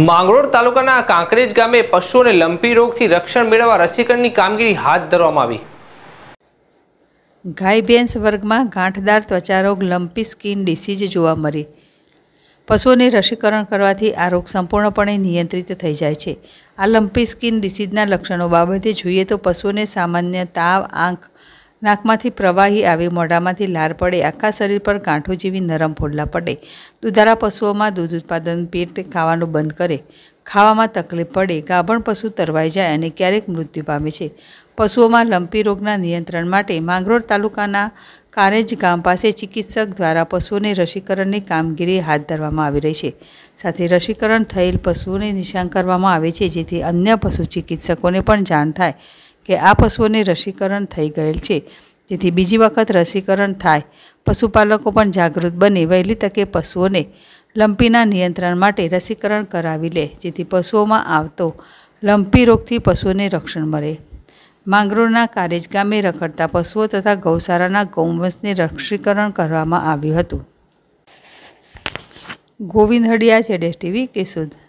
માંગરોળ તાલુકાના કાંકરેજ ગામે પશુઓને લંપી રોગથી રક્ષણ મેળવવા રસીકરણની કામગીરી હાથ ધરવામાં આવી ગાય ભેંસ વર્ગમાં ગાંઠદાર ત્વચારોગ લંપી સ્કીન ડિસીઝ જોવા મળી પશુઓને રસીકરણ કરવાથી આ રોગ સંપૂર્ણપણે નિયંત્રિત થઈ જાય છે આ લંપી સ્કિન ડિસીઝના લક્ષણો બાબતે જોઈએ તો પશુઓને સામાન્ય તાવ આંખ નાકમાંથી પ્રવાહી આવી મોઢામાંથી લાર પડે આખા શરીર પર કાંઠો જેવી નરમ ફોડલા પડે દુધારા પશુઓમાં દૂધ ઉત્પાદન પેટ ખાવાનું બંધ કરે ખાવામાં તકલીફ પડે ગાભણ પશુ તરવાઈ જાય અને ક્યારેક મૃત્યુ પામે છે પશુઓમાં લંપી રોગના નિયંત્રણ માટે માંગરોળ તાલુકાના કારેજ ગામ પાસે ચિકિત્સક દ્વારા પશુઓને રસીકરણની કામગીરી હાથ ધરવામાં આવી રહી છે સાથે રસીકરણ થયેલ પશુઓને નિશાન કરવામાં આવે છે જેથી અન્ય પશુ ચિકિત્સકોને પણ જાણ થાય કે આ પશુઓને રસીકરણ થઈ ગયેલ છે જેથી બીજી વખત રસીકરણ થાય પશુપાલકો પણ જાગૃત બની વહેલી તકે પશુઓને લંપીના નિયંત્રણ માટે રસીકરણ કરાવી લે જેથી પશુઓમાં આવતો લંપી રોગથી પશુઓને રક્ષણ મળે માંગરોળના કારેજ ગામે રખડતા પશુઓ તથા ગૌશાળાના ગૌવંશને રસીકરણ કરવામાં આવ્યું હતું ગોવિંદ હડિયા છે ડેસ ટીવી કેશોદ